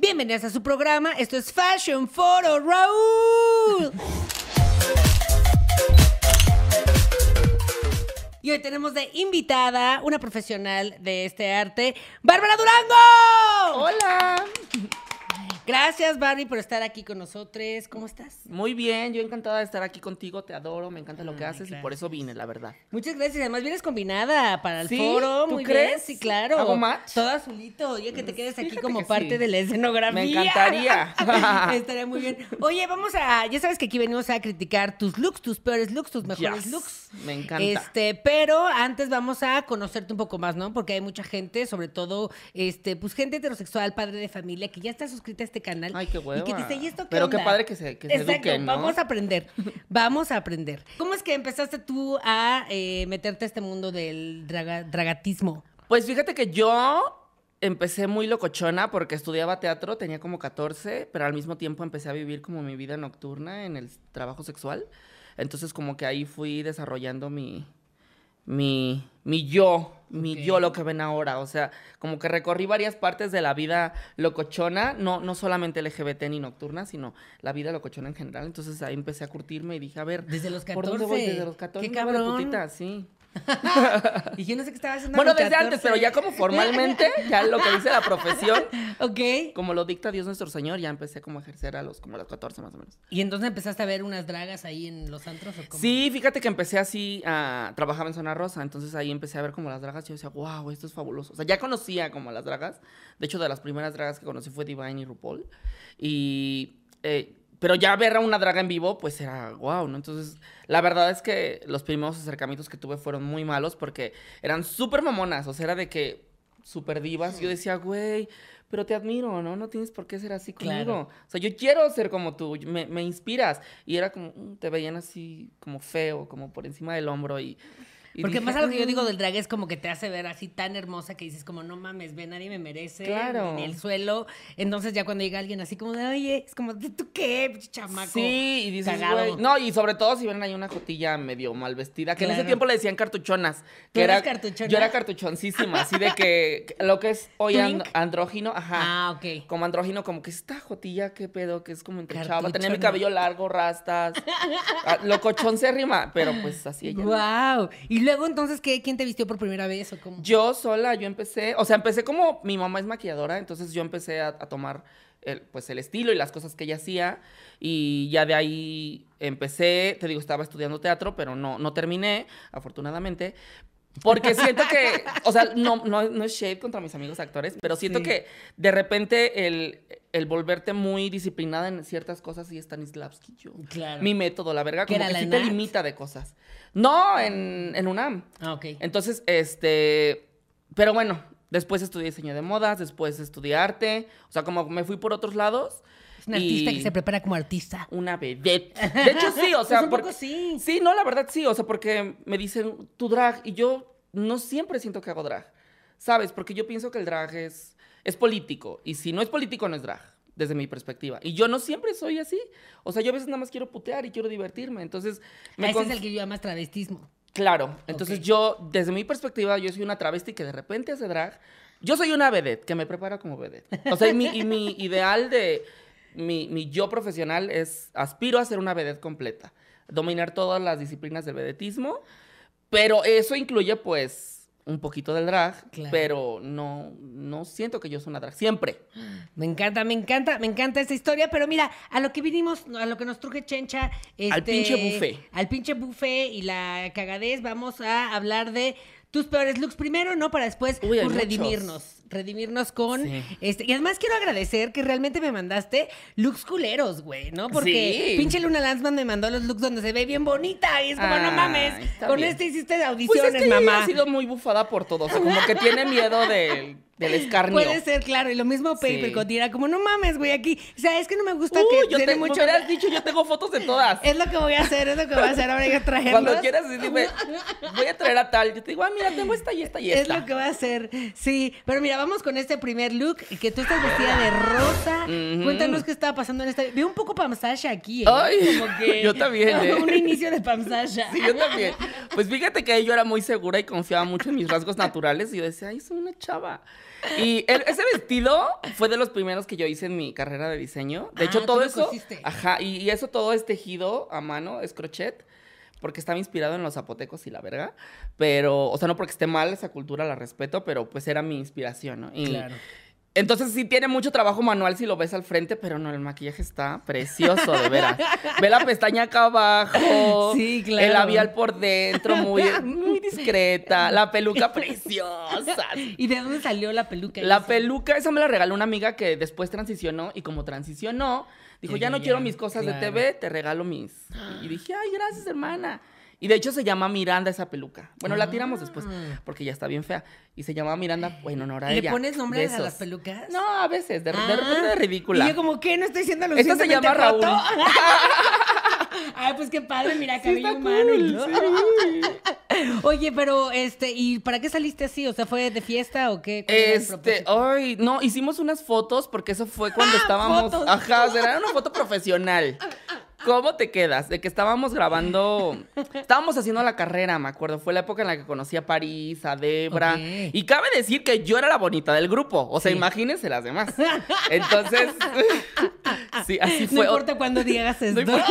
Bienvenidas a su programa. Esto es Fashion for Raúl. Y hoy tenemos de invitada una profesional de este arte, Bárbara Durango. Hola. Gracias, Barry, por estar aquí con nosotros. ¿Cómo estás? Muy bien, yo encantada de estar aquí contigo, te adoro, me encanta lo que haces y por eso vine, la verdad. Muchas gracias, además vienes combinada para el foro. muy crees? Bien. Sí, claro. ¿Hago match? Todo azulito, oye, que te quedes aquí como parte de la escenografía. Me encantaría. Estaría muy bien. Oye, vamos a, ya sabes que aquí venimos a criticar tus looks, tus peores looks, tus mejores looks. Me encanta. Este, pero antes vamos a conocerte un poco más, ¿no? Porque hay mucha gente, sobre todo, este, pues gente heterosexual, padre de familia, que ya está suscrita a este este canal. Ay, qué hueva. Y que dice, ¿y esto qué Pero qué padre que se, eduquen, ¿no? vamos a aprender, vamos a aprender. ¿Cómo es que empezaste tú a eh, meterte a este mundo del dragatismo? Pues fíjate que yo empecé muy locochona porque estudiaba teatro, tenía como 14, pero al mismo tiempo empecé a vivir como mi vida nocturna en el trabajo sexual. Entonces como que ahí fui desarrollando mi, mi, mi yo mi yo lo que ven ahora. O sea, como que recorrí varias partes de la vida locochona, no, no solamente LGBT ni nocturna, sino la vida locochona en general. Entonces ahí empecé a curtirme y dije, a ver, desde los 14. ¿por Desde los Qué cabrón. sí. y yo no sé qué estaba haciendo. Bueno, desde antes, pero ya como formalmente, ya lo que dice la profesión. ok. Como lo dicta Dios nuestro Señor, ya empecé como a ejercer a los como a los 14 más o menos. ¿Y entonces empezaste a ver unas dragas ahí en los antros o Sí, fíjate que empecé así a trabajar en Zona Rosa, entonces ahí empecé a ver como las dragas y yo decía, "Wow, esto es fabuloso." O sea, ya conocía como las dragas. De hecho, de las primeras dragas que conocí fue Divine y RuPaul y eh, pero ya ver a una draga en vivo, pues era wow, ¿no? Entonces, la verdad es que los primeros acercamientos que tuve fueron muy malos porque eran súper mamonas, o sea, era de que súper divas. Yo decía, güey, pero te admiro, ¿no? No tienes por qué ser así conmigo. O sea, yo quiero ser como tú, me, me, inspiras. Y era como, mm, te veían así como feo, como por encima del hombro y porque más a lo que yo digo mm". del drag es como que te hace ver así tan hermosa que dices como, no mames, ve, nadie me merece, claro. en el suelo. Entonces ya cuando llega alguien así como de, oye, es como, de ¿tú qué, chamaco? Sí, y dices, No, y sobre todo si ven ahí una jotilla medio mal vestida, que en ese tiempo le decían cartuchonas. Que era, Yo era cartuchoncísima, así de que lo que es hoy andrógino, ajá. Ah, ok. Como andrógino, como que esta jotilla, qué pedo, que es como entre Tenía mi cabello largo, rastas. Ah, lo cochón se rima, pero pues así ella. Wow. Y luego, entonces, ¿qué? ¿quién te vistió por primera vez o cómo? Yo sola, yo empecé, o sea, empecé como mi mamá es maquilladora, entonces yo empecé a, tomar el, pues el estilo y las cosas que ella hacía y ya de ahí empecé, te digo, estaba estudiando teatro, pero no, no terminé, afortunadamente, porque siento que, o sea, no, no, no, es shade contra mis amigos actores, pero siento que de repente el, el, volverte muy disciplinada en ciertas cosas, y Stanislavski, yo. Claro. Mi método, la verga, como que te limita de cosas. No, en, en UNAM. Ah, ok. Entonces, este. Pero bueno, después estudié diseño de modas, después estudié arte. O sea, como me fui por otros lados. Es una artista que se prepara como artista. Una vedette. De hecho, sí, o sea. Pues porque, sí. Sí, no, la verdad sí, o sea, porque me dicen tu drag y yo no siempre siento que hago drag. ¿Sabes? Porque yo pienso que el drag es, es político y si no es político, no es drag desde mi perspectiva. Y yo no siempre soy así. O sea, yo a veces nada más quiero putear y quiero divertirme. Entonces, Ese es el que yo llamo travestismo. Claro. Entonces, yo, desde mi perspectiva, yo soy una travesti que de repente hace drag. Yo soy una vedette que me prepara como vedette. O sea, y mi ideal de mi, yo profesional es, aspiro a ser una vedette completa, dominar todas las disciplinas del vedetismo, pero eso incluye pues un poquito del drag, pero no, no siento que yo soy una drag, siempre. Me encanta, me encanta, me encanta esta historia, pero mira, a lo que vinimos, a lo que nos truje Chencha, al pinche este, buffet. Al pinche buffet y la cagadez, vamos a hablar de tus peores looks primero, ¿no? Para después pues, redimirnos. Redimirnos con. Este, y además quiero agradecer que realmente me mandaste looks culeros, güey, ¿no? Porque pinche Luna Lanzman me mandó los looks donde se ve bien bonita y es como, no mames, con este hiciste pues audiciones, pues mamá. ha sido muy bufada por todos. como que tiene miedo de del escarnio. Puede ser, claro. Y lo mismo Papercut Y era como, no mames, güey, aquí. O sea, es que no me gusta uh, que yo te, mucho. Me dicho, yo tengo fotos de todas. Es lo que voy a hacer, es lo que voy a hacer. Ahora voy a traerlas. Cuando quieras, dime, voy a traer a tal. Yo te digo, ah, mira, tengo esta y esta y esta. Es lo que voy a hacer. Sí. Pero mira, vamos con este primer look, que tú estás vestida de rosa. Cuéntanos qué estaba pasando en esta. Veo un poco Pamsasha aquí, ¿eh? Ay, como que... Yo también, ¿eh? Un inicio de Pamsasha. Sí, yo también. Pues fíjate que yo era muy segura y confiaba mucho en mis rasgos naturales. Y yo decía, ay, soy una chava. Y ese vestido fue de los primeros que yo hice en mi carrera de diseño. De hecho, ah, todo eso. Ajá, y, eso todo es tejido a mano, es crochet, porque estaba inspirado en los zapotecos y la verga. Pero, o sea, no porque esté mal, esa cultura la respeto, pero pues era mi inspiración, ¿no? Y, claro. Entonces sí tiene mucho trabajo manual si lo ves al frente, pero no, el maquillaje está precioso, de veras. Ve la pestaña acá abajo. Sí, claro. El labial por dentro, muy, muy discreta. La peluca preciosa. ¿Y de dónde salió la peluca? La peluca, esa me la regaló una amiga que después transicionó y como transicionó, dijo, ya, no quiero mis cosas de TV, te regalo mis. Y dije, ay, gracias, hermana. Y de hecho se llama Miranda esa peluca. Bueno, la tiramos ah. después porque ya está bien fea. Y se llama Miranda, bueno, no era ¿Le pones nombres a las pelucas? No, a veces, de, de ah. repente es ridícula. Y yo como, ¿qué? No estoy siendo lo Esta se llama Raúl. Ay, ah, pues qué padre, mira, cabello humano. Oye, pero este, ¿y para qué saliste así? O sea, ¿fue de fiesta o qué? Este, ay, no, hicimos unas fotos porque eso fue cuando estábamos. Fotos. Ajá, era una foto profesional. ¿Cómo te quedas? De que estábamos grabando, estábamos haciendo la carrera, me acuerdo. Fue la época en la que conocí a París, a Debra. Y cabe decir que yo era la bonita del grupo. O sea, imagínense las demás. Entonces, sí, así fue. No importa cuándo digas esto. No eso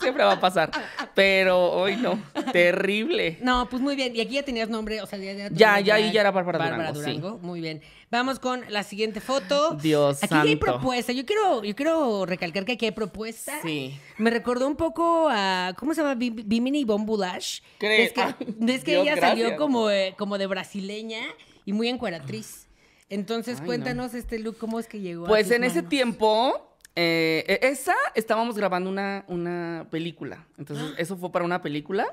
siempre va a pasar. Pero hoy no. Terrible. No, pues muy bien. Y aquí ya tenías nombre, o sea, ya Ya, ya, ya, era para Durango. Muy bien. Vamos con la siguiente foto. Dios Aquí hay propuesta. Yo quiero, yo quiero recalcar que aquí hay propuesta. Sí. Me recordó un poco a, ¿cómo se llama? Bimini Bombulash. Es que, es que ella salió como, eh, como de brasileña y muy encueratriz. Entonces, cuéntanos este look, ¿cómo es que llegó? Pues en ese tiempo, eh, e-, esa estábamos grabando una, una película. Entonces, eso fue para una película.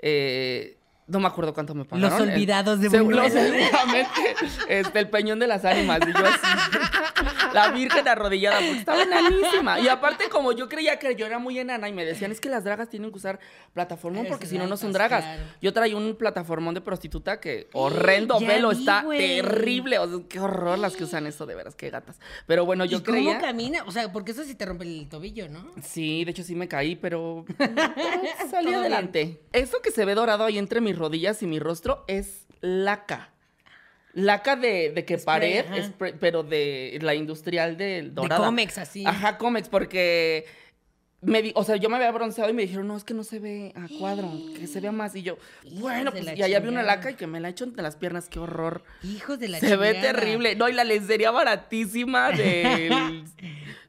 Eh, no me acuerdo cuánto me pagaron. Los olvidados de Buñuel. Seguramente. Este, el peñón de las ánimas. Y yo así. La virgen arrodillada, porque estaba enanísima. Y aparte, como yo creía que yo era muy enana y me decían, es que las dragas tienen que usar plataformón porque si no, no son dragas. Yo traía un plataformón de prostituta que horrendo pelo, está terrible. O qué horror las que usan eso, de veras, qué gatas. Pero bueno, yo ¿Y creía. ¿Cómo camina? O sea, porque eso sí te rompe el tobillo, ¿no? Sí, de hecho sí me caí, pero, salió adelante. Eso que se ve dorado ahí entre mi rodillas y mi rostro es laca. Laca de, de que pared, pero de la industrial del dorada. De Comex, así. Ajá, cómex, porque... Me o sea, yo me había bronceado y me dijeron, no, es que no se ve a cuadro, que se vea más. Y yo, bueno, pues, y ahí había una laca y que me la hecho entre las piernas, qué horror. Hijos de la Se ve terrible. No, y la lencería baratísima del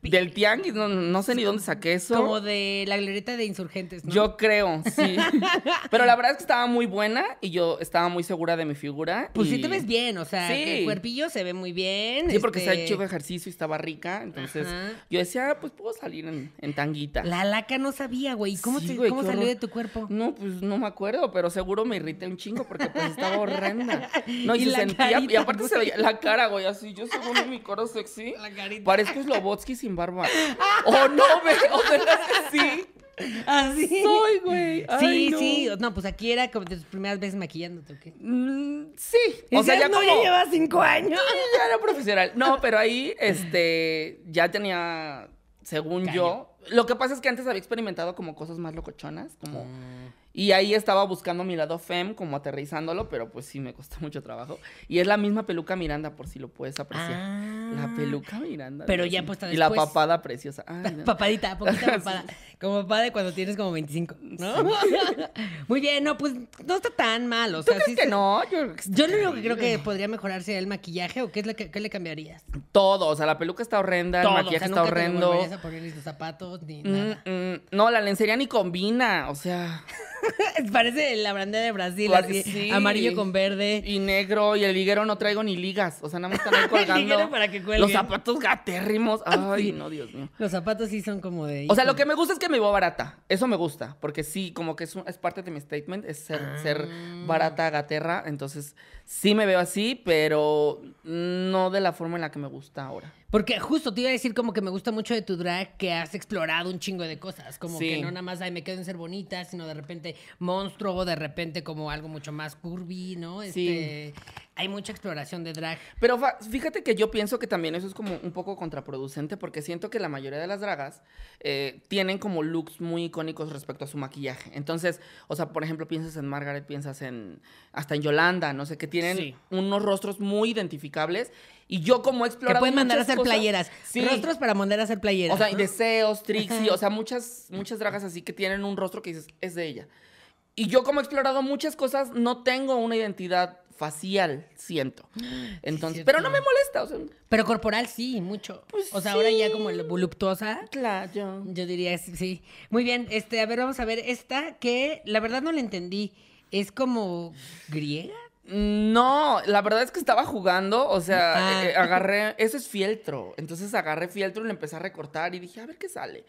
del tianguis, no, sé ni dónde saqué eso. Como de la glorieta de insurgentes, Yo creo, sí. Pero la verdad es que estaba muy buena y yo estaba muy segura de mi figura. Pues sí te ves bien, o sea, el cuerpillo se ve muy bien. Sí, porque se ha hecho ejercicio y estaba rica. Entonces yo decía, ah, pues puedo salir en, tanguita. La laca no sabía, güey. ¿Cómo, ¿cómo salió de tu cuerpo? No, pues no me acuerdo, pero seguro me irrité un chingo porque pues estaba horrenda. No, y, sentía, y aparte se veía la cara, güey, así. Yo según mi coro sexy, la carita. parezco Slobotsky sin barba. o oh, no, güey. O que sí. Así. Ah, Soy, güey. Sí, sí. No, pues aquí era como de tus primeras veces maquillándote, ¿o qué? Mm, sí. O sea, ya no ya lleva cinco años. ya era profesional. No, pero ahí, este, ya tenía, según yo. Lo que pasa es que antes había experimentado como cosas más locochonas, como... Ah. Y ahí estaba buscando mi lado fem, como aterrizándolo, pero pues sí me costó mucho trabajo. Y es la misma peluca Miranda, por si lo puedes apreciar. Ah. la peluca Miranda. Pero ya está después. Y la papada preciosa. Ah, Papadita, poquita papada. Como papada de cuando tienes como 25, ¿no? Muy bien, no, pues no está tan mal. O sea, sí que no? Yo, lo único que creo que podría mejorar sería el maquillaje, ¿o qué, es la le cambiarías? Todo, o sea, la peluca está horrenda, el maquillaje está horrendo. Mm, mm, no, la lencería ni combina, o sea... Parece la bandera de Brasil, así, amarillo con verde. Y negro, y el liguero no traigo ni ligas. O sea, nada más están ahí colgando. para Los zapatos gatérrimos. Ah, Ay, no, Dios mío. Los zapatos sí son como de. O sea, lo que me gusta es que me voy barata. Eso me gusta. Porque sí, como que es, es parte de mi statement, es ser, ser ah. barata, gaterra. Entonces, Sí me veo así, pero no de la forma en la que me gusta ahora. Porque justo te iba a decir como que me gusta mucho de tu drag que has explorado un chingo de cosas. Como que no nada más, me quedo en ser bonita, sino de repente monstruo, o de repente como algo mucho más curvy, ¿no? Este, hay mucha exploración de drag. Pero fíjate que yo pienso que también eso es como un poco contraproducente porque siento que la mayoría de las dragas eh, tienen como looks muy icónicos respecto a su maquillaje. Entonces, o sea, por ejemplo, piensas en Margaret, piensas en hasta en Yolanda, no sé, que tienen unos rostros muy identificables y yo como explorador... Que pueden mandar a hacer playeras. Sí. Rostros para mandar a hacer playeras. O sea, y deseos, Trixie, o sea, muchas, muchas dragas así que tienen un rostro que dices, es de ella. Y yo como he explorado muchas cosas, no tengo una identidad facial, siento. Entonces, pero no me molesta, Pero corporal sí, mucho. Pues o sea, ahora ya como el voluptuosa. Claro. Yo diría sí. Muy bien, este, a ver, vamos a ver esta que la verdad no la entendí. Es como griega. No, la verdad es que estaba jugando, o sea, ah. eh, eh, agarré, eso es fieltro, entonces agarré fieltro y lo empecé a recortar y dije, a ver qué sale.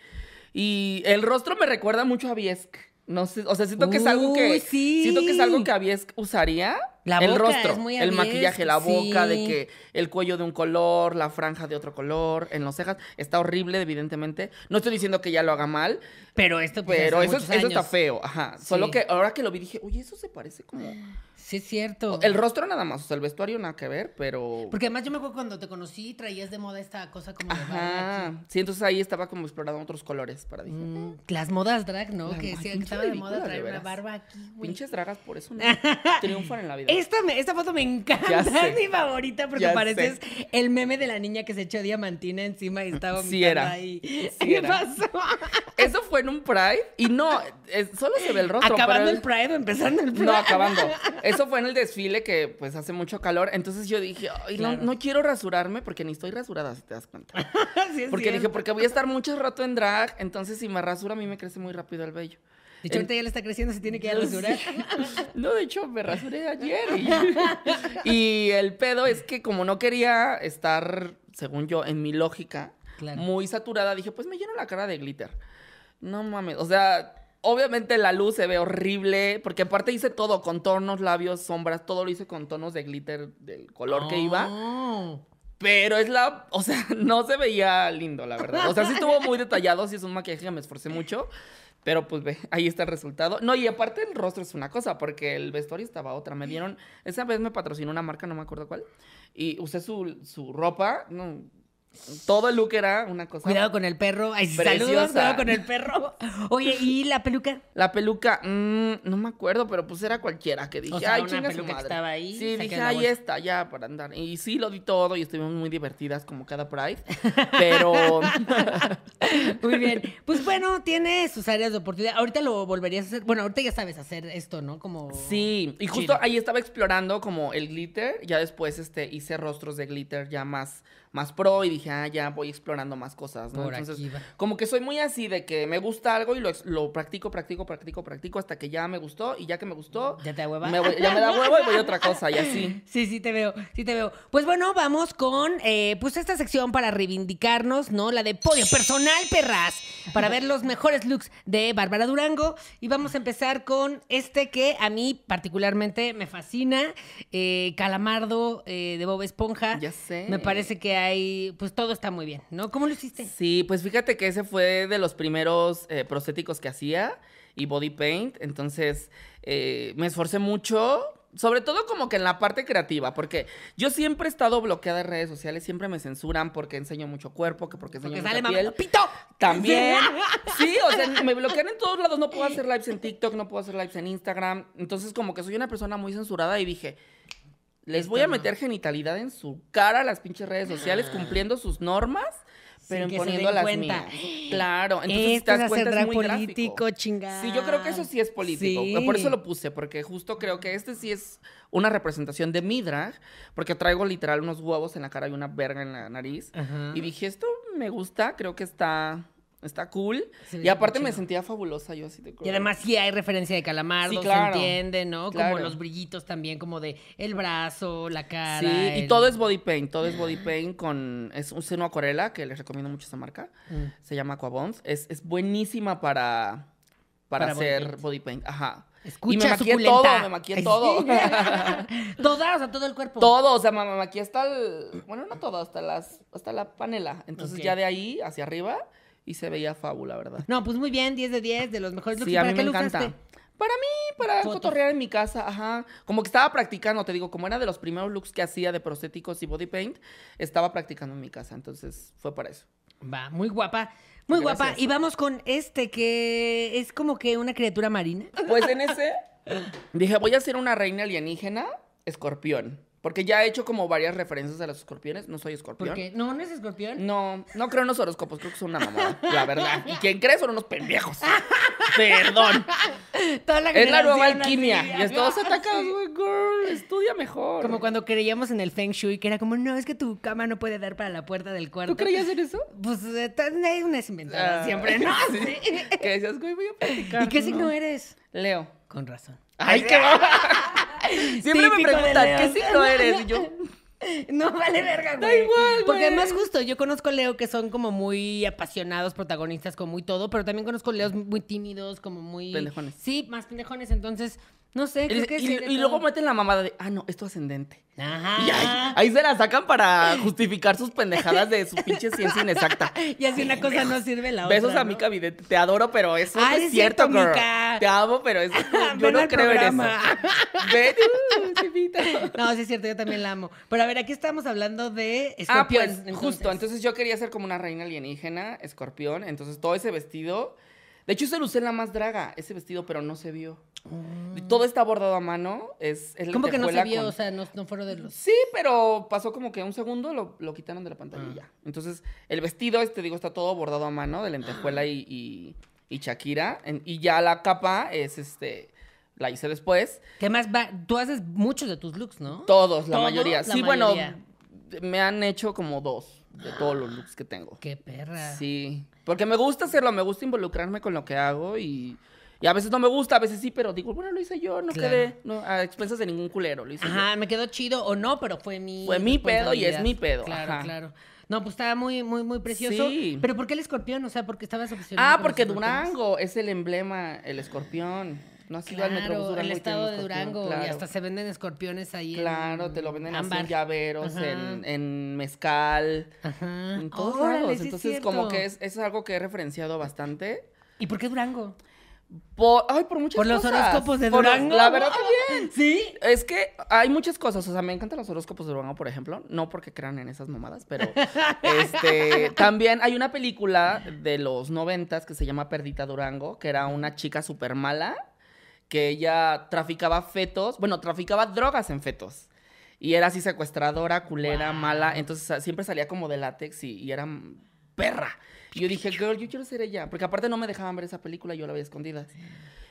Y el rostro me recuerda mucho a Viesk No sé, o sea, siento que es algo que. sí. Siento que es algo que Viesk usaría el rostro, el maquillaje, la boca, de que el cuello de un color, la franja de otro color, en los cejas. Está horrible, evidentemente. No estoy diciendo que ya lo haga mal. Pero esto pues Pero eso, eso está feo, ajá. Solo que ahora que lo vi dije, oye, eso se parece como. Sí, es cierto. El rostro nada más, o sea, el vestuario nada que ver, pero. Porque además yo me acuerdo cuando te conocí traías de moda esta cosa como. Ajá. sí, entonces ahí estaba como explorando otros colores para dije, mm, eh". Las modas drag, ¿no? que, estaba de moda traer una barba aquí, Pinches dragas, por eso no triunfan en la vida. Esta, foto me encanta, es mi favorita porque parece el meme de la niña que se echó diamantina encima y estaba muy sí ahí. ¿Qué pasó? Eso fue en un Pride y no, solo se ve el rostro. ¿Acabando el... Pride o empezando el Pride? No, acabando. Eso fue en el desfile que pues hace mucho calor, entonces yo dije, no, quiero rasurarme porque ni estoy rasurada, si te das cuenta. porque dije, porque voy a estar mucho rato en drag, entonces si me rasuro a mí me crece muy rápido el vello. De hecho, ya le está creciendo, se tiene que ir a rasurar. no, de hecho, me rasuré ayer. Y, el pedo es que como no quería estar, según yo, en mi lógica, muy saturada, dije, pues me lleno la cara de glitter. No mames, o sea, obviamente la luz se ve horrible, porque aparte hice todo, contornos, labios, sombras, todo lo hice con tonos de glitter del color que iba. Oh. Pero es la, o sea, no se veía lindo, la verdad. O sea, sí estuvo muy detallado, sí es un maquillaje que me esforcé mucho. Pero pues ve, ahí está el resultado. No, y aparte el rostro es una cosa, porque el vestuario estaba otra. Me dieron, esa vez me patrocinó una marca, no me acuerdo cuál, y usé su, su ropa, no, todo el look era una cosa. Cuidado con el perro. Ay, saludos, cuidado con el perro. Oye, ¿y la peluca? La peluca, mm, no me acuerdo, pero pues era cualquiera que dije, ay, una estaba ahí. Sí, dije, ahí está, ya para andar. Y sí, lo di todo y estuvimos muy divertidas como cada Pride. Pero. muy bien. Pues bueno, tiene sus áreas de oportunidad. Ahorita lo volverías a hacer. Bueno, ahorita ya sabes hacer esto, ¿no? Como. Sí, y justo ahí estaba explorando como el glitter. Ya después este, hice rostros de glitter ya más más pro y dije, ah, ya voy explorando más cosas, ¿no? Entonces, como que soy muy así de que me gusta algo y lo, lo, practico, practico, practico, practico hasta que ya me gustó y ya que me gustó. Ya te da hueva. Me ya me da huevo y voy a otra cosa y así. Sí, sí, te veo, sí te veo. Pues bueno, vamos con, eh, pues esta sección para reivindicarnos, ¿no? La de podio personal, perras, para ver los mejores looks de Bárbara Durango. Y vamos a empezar con este que a mí particularmente me fascina, eh, Calamardo eh, de Bob Esponja. Ya sé. Me parece que pues todo está muy bien, ¿no? ¿Cómo lo hiciste? Sí, pues fíjate que ese fue de los primeros eh, prostéticos que hacía y body paint, entonces eh, me esforcé mucho, sobre todo como que en la parte creativa, porque yo siempre he estado bloqueada en redes sociales, siempre me censuran porque enseño mucho cuerpo, que porque enseño piel. También. Sí, o sea, me bloquean en todos lados, no puedo hacer lives en TikTok, no puedo hacer lives en Instagram, entonces como que soy una persona muy censurada y dije, les voy a meter genitalidad en su cara a las pinches redes sociales ah. cumpliendo sus normas pero imponiendo las cuenta. mías. Claro, entonces si te cuenta muy político, chingada. Sí, yo creo que eso sí es político. Por eso lo puse, porque justo creo que este sí es una representación de mi porque traigo literal unos huevos en la cara y una verga en la nariz. Y dije, esto me gusta, creo que está Está cool. y aparte me sentía fabulosa yo así Y además sí hay referencia de calamar sí, claro, se entiende, ¿no? Como los brillitos también, como de el brazo, la cara. Sí, y todo es body paint, todo es body ah. paint con... Es un seno acuarela, que les recomiendo mucho esa marca. Mm. Se llama Aquabonds. Es, es buenísima para, para, hacer body paint. Ajá. Escucha, y me maquillé todo, me maquillé todo. toda, o sea, todo el cuerpo. Todo, o sea, me maquillé hasta el, bueno, no todo, hasta las hasta la panela. Entonces ya de ahí hacia arriba y se veía fábula, ¿verdad? No, pues muy bien, 10 de 10, de los mejores looks. Sí, a ¿Para me encanta. Para mí, para cotorrear en mi casa, ajá. Como que estaba practicando, te digo, como era de los primeros looks que hacía de prostéticos y body paint, estaba practicando en mi casa, entonces fue para eso. Va, muy guapa. Muy guapa. Y vamos con este que es como que una criatura marina. Pues en ese dije, voy a ser una reina alienígena, escorpión. Porque ya he hecho como varias referencias a los escorpiones. No soy escorpión. ¿Por qué? ¿No, no es escorpión? No, no creo en los horóscopos. Creo que son una mamada, la verdad. Y quien cree son unos pendejos. Perdón. Toda la es la nueva alquimia. Y todos atacados, girl. Estudia mejor. Como cuando creíamos en el Feng Shui, que era como, no, es que tu cama no puede dar para la puerta del cuarto. ¿Tú creías en eso? Pues hay eh, unas inventadas ah, siempre, ¿no? Sí. Que decías, güey, voy a platicar. ¿Y qué signo no? eres? Leo. Con razón. ¡Ay, qué baba! Siempre me preguntan, ¿qué signo eres? Y yo... No vale verga, güey. Da igual, güey. Porque además justo, yo conozco Leo que son como muy apasionados, protagonistas, como muy todo, pero también conozco Leos muy tímidos, como muy... Pendejones. Sí, más pendejones, entonces no sé, que y, luego meten la mamada de, ah, no, es ascendente. Ajá. Y ahí, se la sacan para justificar sus pendejadas de su pinche ciencia inexacta. Y así una cosa no sirve la Besos otra. Besos a mi Te adoro, pero eso es, cierto, girl. Te amo, pero eso, yo no creo en eso. Uh, no, sí es cierto, yo también la amo. Pero a ver, aquí estamos hablando de escorpión. Ah, pues, justo. Entonces yo quería ser como una reina alienígena, escorpión. Entonces todo ese vestido. De hecho, se lo usé en la más draga, ese vestido, pero no se vio. Todo está bordado a mano. Es, ¿Cómo que no se vio? O sea, no, fueron de los. Sí, pero pasó como que un segundo lo, quitaron de la pantalla. Mm. Entonces, el vestido, te este, digo, está todo bordado a mano de lentejuela y, Shakira. y ya la capa es este la hice después. ¿Qué más va? Tú haces muchos de tus looks, ¿no? Todos, la mayoría. sí, bueno, me han hecho como dos de todos los looks que tengo. ¡Qué perra! Sí, porque me gusta hacerlo, me gusta involucrarme con lo que hago y y a veces no me gusta, a veces sí, pero digo, bueno, lo hice yo, no quedé a expensas de ningún culero. Lo hice Ajá, me quedó chido o no, pero fue mi. Fue mi pedo y es mi pedo. Claro, Ajá. claro. No, pues estaba muy, muy, muy precioso. Sí. Pero ¿por qué el escorpión? O sea, porque estabas obsesionado. Ah, porque Durango es el emblema, el escorpión. No ha sido pues claro, el estado de Durango y hasta se venden escorpiones ahí. Claro, te lo venden así en llaveros, en, en, mezcal, en todos Entonces, como que es, es algo que he referenciado bastante. ¿Y por qué Durango? Por, ay, por muchas cosas. Por los horóscopos de Durango. la verdad bien. ¿Sí? Es que hay muchas cosas. O sea, me encantan los horóscopos de Durango, por ejemplo. No porque crean en esas mamadas, pero este, también hay una película de los noventas que se llama Perdita Durango, que era una chica súper mala que ella traficaba fetos, bueno, traficaba drogas en fetos. Y era así secuestradora, culera, mala. Entonces siempre salía como de látex y era perra yo dije, girl, yo quiero ser ella. Porque aparte no me dejaban ver esa película, yo la veía escondida.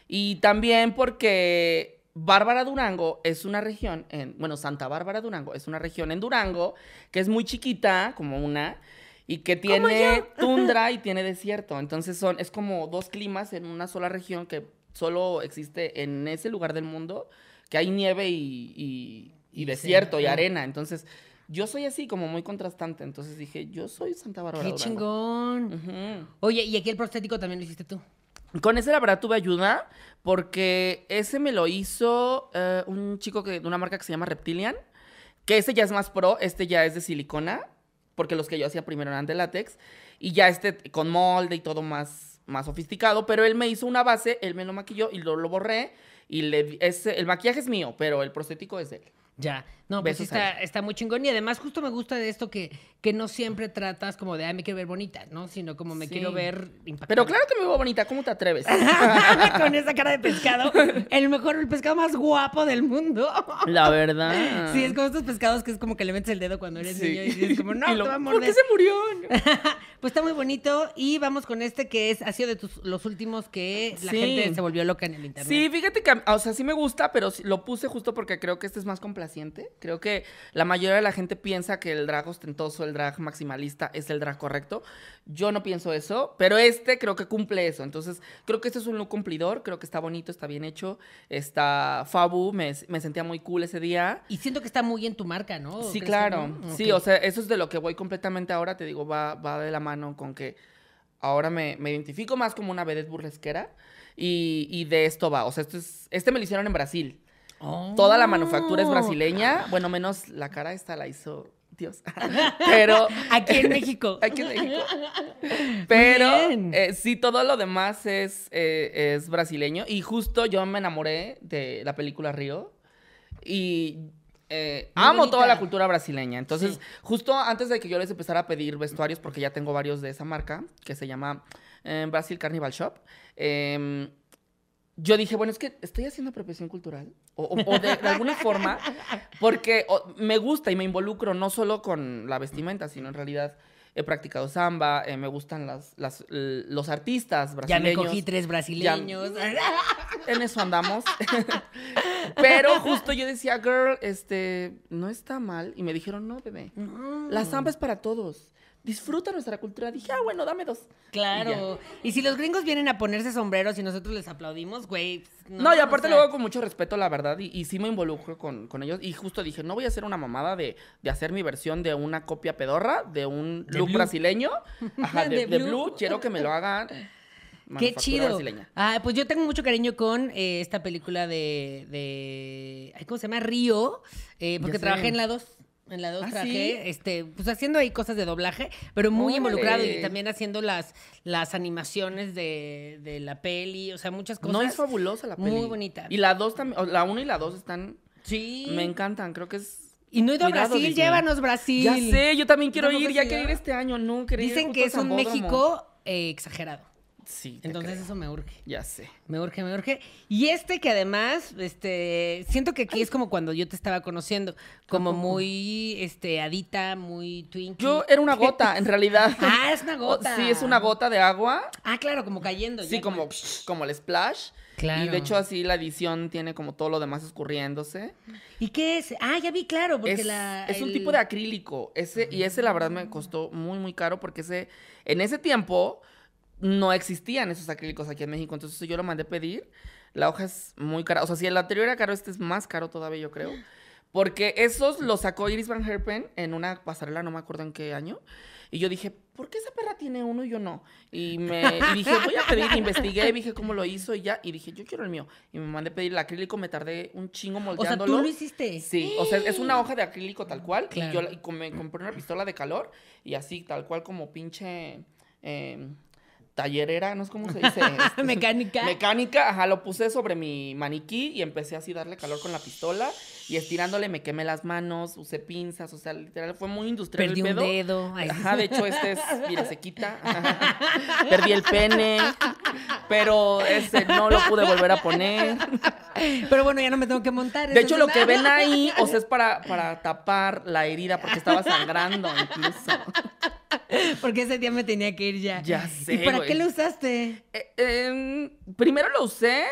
Y también porque Bárbara Durango es una región, en, bueno, Santa Bárbara Durango es una región en Durango que es muy chiquita, como una, y que tiene tundra y tiene desierto. Entonces son, es como dos climas en una sola región que solo existe en ese lugar del mundo, que hay nieve y, y, desierto y arena. Entonces yo soy así, como muy contrastante. Entonces dije, yo soy Santa Bárbara. ¡Qué chingón! Oye, ¿y aquí el prostético también lo hiciste tú? Con ese, la verdad, tuve ayuda porque ese me lo hizo eh, un chico que, de una marca que se llama Reptilian, que ese ya es más pro, este ya es de silicona, porque los que yo hacía primero eran de látex, y ya este con molde y todo más, más sofisticado, pero él me hizo una base, él me lo maquilló y lo, lo borré, y le, el maquillaje es mío, pero el prostético es de él. Ya, no, pues está, está, muy chingón. Y además, justo me gusta de esto que, que no siempre tratas como de, ay me quiero ver bonita, ¿no? Sino como me quiero ver impactada. Pero claro que me veo bonita, ¿cómo te atreves? Con esa cara de pescado, el mejor, el pescado más guapo del mundo. La verdad. Sí, es como estos pescados que es como que le metes el dedo cuando eres niño y dices como, no, lo, te a morder. ¿Por qué se murió? pues está muy bonito. Y vamos con este que es, ha sido de los últimos que la gente se volvió loca en el internet. Sí, fíjate que, o sea, sí me gusta, pero lo puse justo porque creo que este es más complaciente. Creo que la mayoría de la gente piensa que el drag ostentoso, el drag maximalista es el drag correcto. Yo no pienso eso, pero este creo que cumple eso. Entonces, creo que este es un look cumplidor, creo que está bonito, está bien hecho, está fabu, me, sentía muy cool ese día. Y siento que está muy en tu marca, ¿no? Sí, claro. Sí, o sea, eso es de lo que voy completamente ahora, te digo, va, va de la mano con que ahora me, identifico más como una vedette burlesquera y, y de esto va. O sea, esto es, este me lo hicieron en Brasil. Oh. Toda la manufactura es brasileña. Bueno, menos la cara esta la hizo Dios. Pero. Aquí en México. Aquí en México. Pero eh, sí, todo lo demás es, eh, es brasileño. Y justo yo me enamoré de la película Río. Y eh, amo toda la cultura brasileña. Entonces, justo antes de que yo les empezara a pedir vestuarios, porque ya tengo varios de esa marca, que se llama Brasil Carnival Shop, eh, yo dije, bueno, es que estoy haciendo apropiación cultural, o, de, alguna forma, porque me gusta y me involucro no solo con la vestimenta, sino en realidad he practicado samba, eh, me gustan las, los artistas brasileños. Ya me cogí tres brasileños. en eso andamos. Pero justo yo decía, girl, este, no está mal. Y me dijeron, no, bebé, la samba es para todos disfruta nuestra cultura. Dije, ah, bueno, dame dos. Claro. Y, si los gringos vienen a ponerse sombreros y nosotros les aplaudimos, güey. Pues, no, y aparte lo hago con mucho respeto, la verdad, y, sí me involucro con, ellos. Y justo dije, no voy a hacer una mamada de, hacer mi versión de una copia pedorra, de un look brasileño. de, blue. Quiero que me lo hagan. Qué chido. Ah, pues yo tengo mucho cariño con eh, esta película de, de. ¿Cómo se llama? Río. Eh, porque trabajé en la 2. En la 2 ah, traje, este, pues haciendo ahí cosas de doblaje, pero muy involucrado y también haciendo las, las animaciones de, la peli, o sea, muchas cosas. No es fabulosa la peli. Muy bonita. Y la dos también, la 1 y la 2 están. Sí. Me encantan, creo que es y no he ido a Brasil, llévanos Brasil. Ya sé, yo también quiero ir, ya quiero ir este año, no creo. Dicen que es un México eh, exagerado. Sí. Entonces eso me urge. Ya sé. Me urge, me urge. Y este que además, este, siento que aquí es como cuando yo te estaba conociendo, como muy, este, adita, muy twinkie. Yo era una gota, en realidad. ah, es una oh, gota. Sí, es una gota de agua. Ah, claro, como cayendo. Sí, como, como, el splash. Claro. Y de hecho así la edición tiene como todo lo demás escurriéndose. ¿Y qué es? Ah, ya vi, claro, porque es, un tipo de acrílico, ese, y ese la verdad me costó muy, muy caro porque ese, en ese tiempo no existían esos acrílicos aquí en México. Entonces yo lo mandé pedir. La hoja es muy cara. O sea, si el anterior era caro, este es más caro todavía, yo creo. Porque esos los sacó Iris Van Herpen en una pasarela, no me acuerdo en qué año. Y yo dije, ¿por qué esa perra tiene uno y yo no? Y me y dije, voy a pedir, investigué, dije cómo lo hizo y ya. Y dije, yo quiero el mío. Y me mandé a pedir el acrílico, me tardé un chingo moldeándolo. O ¿tú lo hiciste? Sí, o sea, es una hoja de acrílico tal cual. Y yo me compré una pistola de calor y así, tal cual como pinche... Em, tallerera, no es como se dice. Este, mecánica. Mecánica, ajá, lo puse sobre mi maniquí y empecé así darle calor con la pistola y estirándole me quemé las manos, usé pinzas, o sea, literal fue muy industrial. Perdí el un dedo. Ajá, de hecho este es, mira, se quita. Perdí el pene, pero ese no lo pude volver a poner. Pero bueno, ya no me tengo que montar. De hecho, lo que ven ahí, o sea, es para, tapar la herida porque estaba sangrando incluso. Porque ese día me tenía que ir ya. Ya sé. ¿Y para qué lo usaste? Eh, em, primero lo usé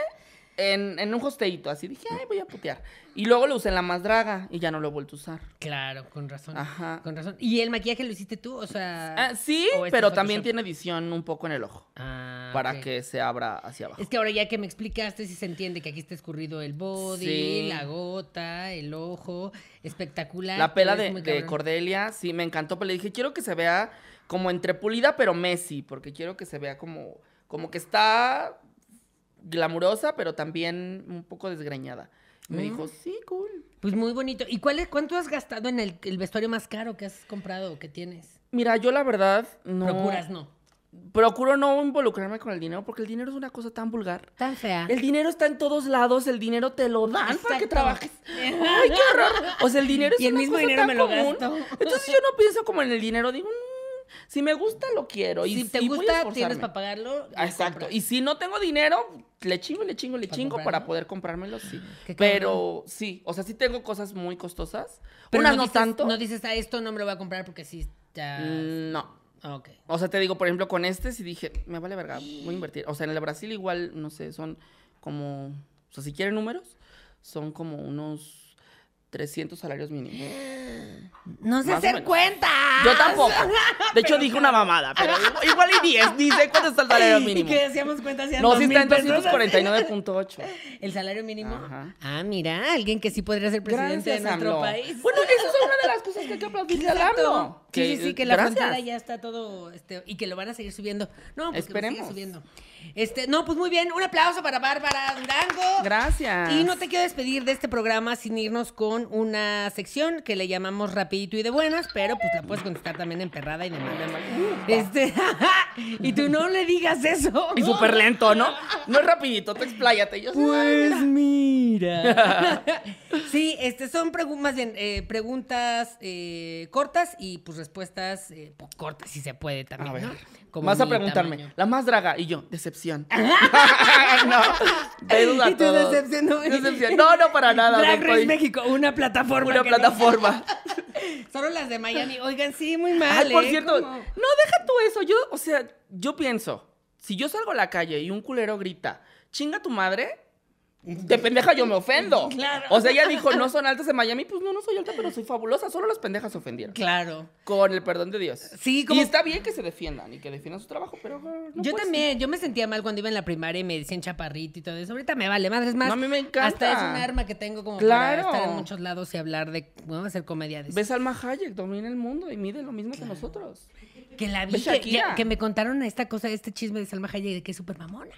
en, un hosteito, así dije, ay, voy a putear. Y luego lo usé en la más draga y ya no lo he vuelto a usar. Claro, con razón. Ajá. Con razón. ¿Y el maquillaje lo hiciste tú? O sea. Ah, sí, pero también tiene edición un poco en el ojo. Ah, para que se abra hacia abajo. Es que ahora ya que me explicaste, si se entiende que aquí está escurrido el body, la gota, el ojo. Espectacular. La pela de, Cordelia, sí, me encantó, pero le dije, quiero que se vea como entre pero Messi, porque quiero que se vea como, como que está glamurosa, pero también un poco desgreñada. Me mm. dijo, sí, cool. Pues muy bonito. ¿Y cuál cuánto has gastado en el, vestuario más caro que has comprado o que tienes? Mira, yo la verdad no. Procuras no. Procuro no involucrarme con el dinero porque el dinero es una cosa tan vulgar. Tan fea. El dinero está en todos lados, el dinero te lo dan para que trabajes. ¡Ay, qué horror! O sea, el dinero es y el mismo dinero me lo común. Entonces yo no pienso como en el dinero, digo, si me gusta, lo quiero. y Si te gusta, tienes para pagarlo. Ah, exacto. Y si no tengo dinero, le chingo, le chingo, le chingo para poder comprármelo, sí. Ah, Pero sí, o sea, sí tengo cosas muy costosas. Pero no, dices, tanto. No dices, a ah, esto no me lo voy a comprar porque sí ya... Mm, no. Okay. O sea, te digo, por ejemplo, con este si dije, me vale verga, voy a invertir. O sea, en el Brasil igual, no sé, son como... O sea, si quieren números, son como unos 300 salarios mínimos. No sé hacer cuenta. Yo tampoco. De hecho, dije una mamada, pero igual y 10. Dice cuánto está el salario mínimo. ¿Y qué decíamos cuentas? No, sí está en 249.8. ¿El salario mínimo? Ajá. Ah, mira, alguien que sí podría ser presidente de nuestro país. Bueno, eso es una de las cosas que hay que que, sí, sí, que la pantalla ya está todo, este, y que lo van a seguir subiendo. No, pues Esperemos. que subiendo. Este, no, pues muy bien, un aplauso para Bárbara Durango. Gracias. Y no te quiero despedir de este programa sin irnos con una sección que le llamamos rapidito y de buenas, pero pues la puedes contestar también emperrada y de mal. Este, y tú no le digas eso. Y súper lento, ¿no? No es rapidito, te expláyate. Yo pues mira. sí, este, son eh, preguntas preguntas eh, cortas y pues respuestas eh, cortas, si se puede también. A ver. Vas a preguntarme, la más draga, y yo, decepción. no, de ¿Y Decepción. No, no para nada. Drag Race México, una plataforma. Una plataforma. Solo las de Miami. Oigan, sí, muy mal. Ay, por ¿eh? cierto, no, deja tú eso. Yo, o sea, yo pienso, si yo salgo a la calle y un culero grita, chinga tu madre, de pendeja yo me ofendo. Claro. O sea, ella dijo, no son altas en Miami. Pues no, no soy alta, pero soy fabulosa. Solo las pendejas se ofendieron. Claro. Con el perdón de Dios. Sí, como... Y está bien que se defiendan y que defiendan su trabajo, pero... Ah, yo también, yo me sentía mal cuando iba en la primaria y me decían chaparrito y todo eso. Ahorita me vale madre. Es más, a mí me encanta. Hasta es un arma que tengo como para estar en muchos lados y hablar de... Vamos a hacer comedia de Ves Alma Hayek, domina el mundo y mide lo mismo que nosotros. Que la vi, que, que, me contaron esta cosa, este chisme de Salma Hayek de que es súper mamona.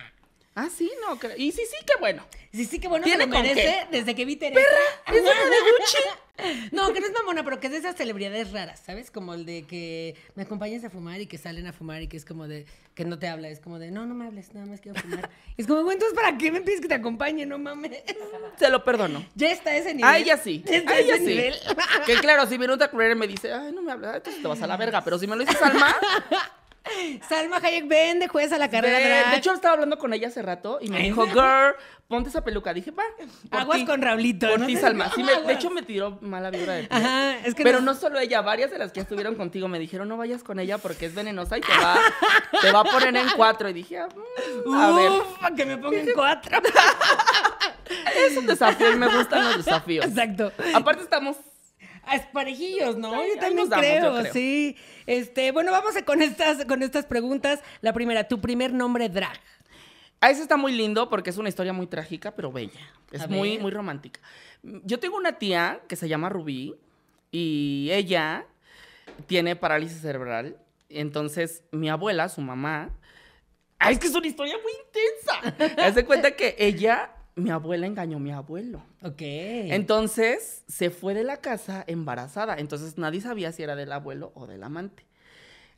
Ah, sí, no. Y sí, sí, qué bueno. Sí, sí, qué bueno. que lo merece desde que vi Teresa. Perra, es una de No, que no es mamona, pero que es de esas celebridades raras, ¿sabes? Como el de que me acompañas a fumar y que salen a fumar y que es como de que no te habla. Es como de, no, no me hables, nada más quiero fumar. es como, bueno, entonces, ¿para qué me pides que te acompañe? No mames. Se lo perdono. Ya está ese nivel. Ah, ya sí. Ya sí. que claro, si viene otra y me dice, ay, no me hablas, entonces te vas a la verga. Pero si me lo dices al mar... Salma Hayek, ven de juez a la carrera de, hecho, estaba hablando con ella hace rato y me dijo, girl, ponte esa peluca. Dije, va. Aguas con Raulito. Por ti, Salma. de hecho, me tiró mala vibra de ti. ¿eh? Pero no... solo ella, varias de las que estuvieron contigo me dijeron, no vayas con ella porque es venenosa y te va, te va a poner en cuatro. Y dije, ah, mm, a ver. que me ponga en cuatro. es un desafío y me gustan los desafíos. Exacto. Aparte estamos esparejillos, ¿no? Yo también creo, sí. Este, bueno, vamos con estas, con estas preguntas. La primera, tu primer nombre drag. A ah, eso está muy lindo porque es una historia muy trágica, pero bella. Es muy, muy romántica. Yo tengo una tía que se llama Rubí y ella tiene parálisis cerebral. Entonces, mi abuela, su mamá, ¡ay, es que es una historia muy intensa! Haz de cuenta que ella mi abuela engañó a mi abuelo. Ok. Entonces se fue de la casa embarazada. Entonces nadie sabía si era del abuelo o del amante.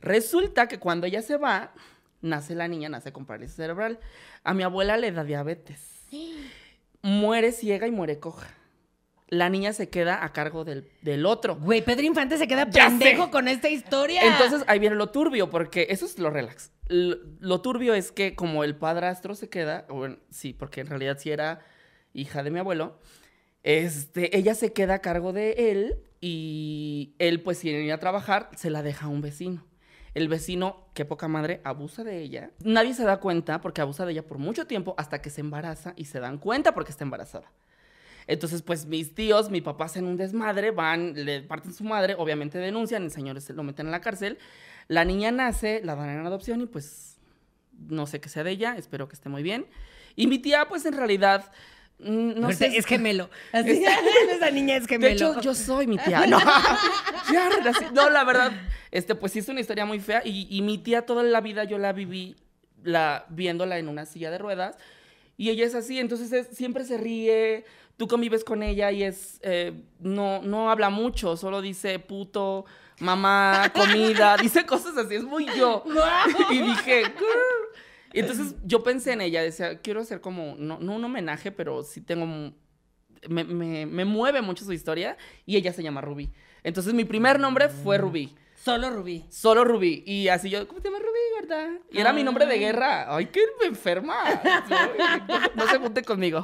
Resulta que cuando ella se va, nace la niña, nace con parálisis cerebral. A mi abuela le da diabetes. Sí. Muere ciega y muere coja. La niña se queda a cargo del, del otro. Güey, Pedro Infante se queda pendejo con esta historia. Entonces ahí viene lo turbio, porque eso es lo relax lo turbio es que como el padrastro se queda, bueno, sí, porque en realidad sí era hija de mi abuelo, este, ella se queda a cargo de él y él pues sin ir a trabajar se la deja a un vecino. El vecino, qué poca madre, abusa de ella. Nadie se da cuenta porque abusa de ella por mucho tiempo hasta que se embaraza y se dan cuenta porque está embarazada. Entonces, pues mis tíos, mi papá hacen un desmadre, van, le parten su madre, obviamente denuncian, el señor se este lo meten en la cárcel. La niña nace, la dan en adopción y pues no sé qué sea de ella, espero que esté muy bien. Y mi tía, pues en realidad, mm, no sé. Es gemelo. esa niña es gemelo. De hecho, yo soy mi tía. No, la verdad, este, pues sí es una historia muy fea. Y, mi tía toda la vida yo la viví la, viéndola en una silla de ruedas. Y ella es así, entonces siempre se ríe. Tú convives con ella y es. Eh, no, no habla mucho, solo dice puto mamá, comida, dice cosas así, es muy yo. y dije, entonces yo pensé en ella, decía, quiero hacer como, no, un homenaje, pero sí tengo, me, mueve mucho su historia y ella se llama Ruby. Entonces mi primer nombre fue mm. Ruby. Solo Rubí. Solo Rubí. Y así yo, ¿cómo te llamas Rubí? Y era mi nombre de guerra. Ay, qué enferma. No, se junte conmigo.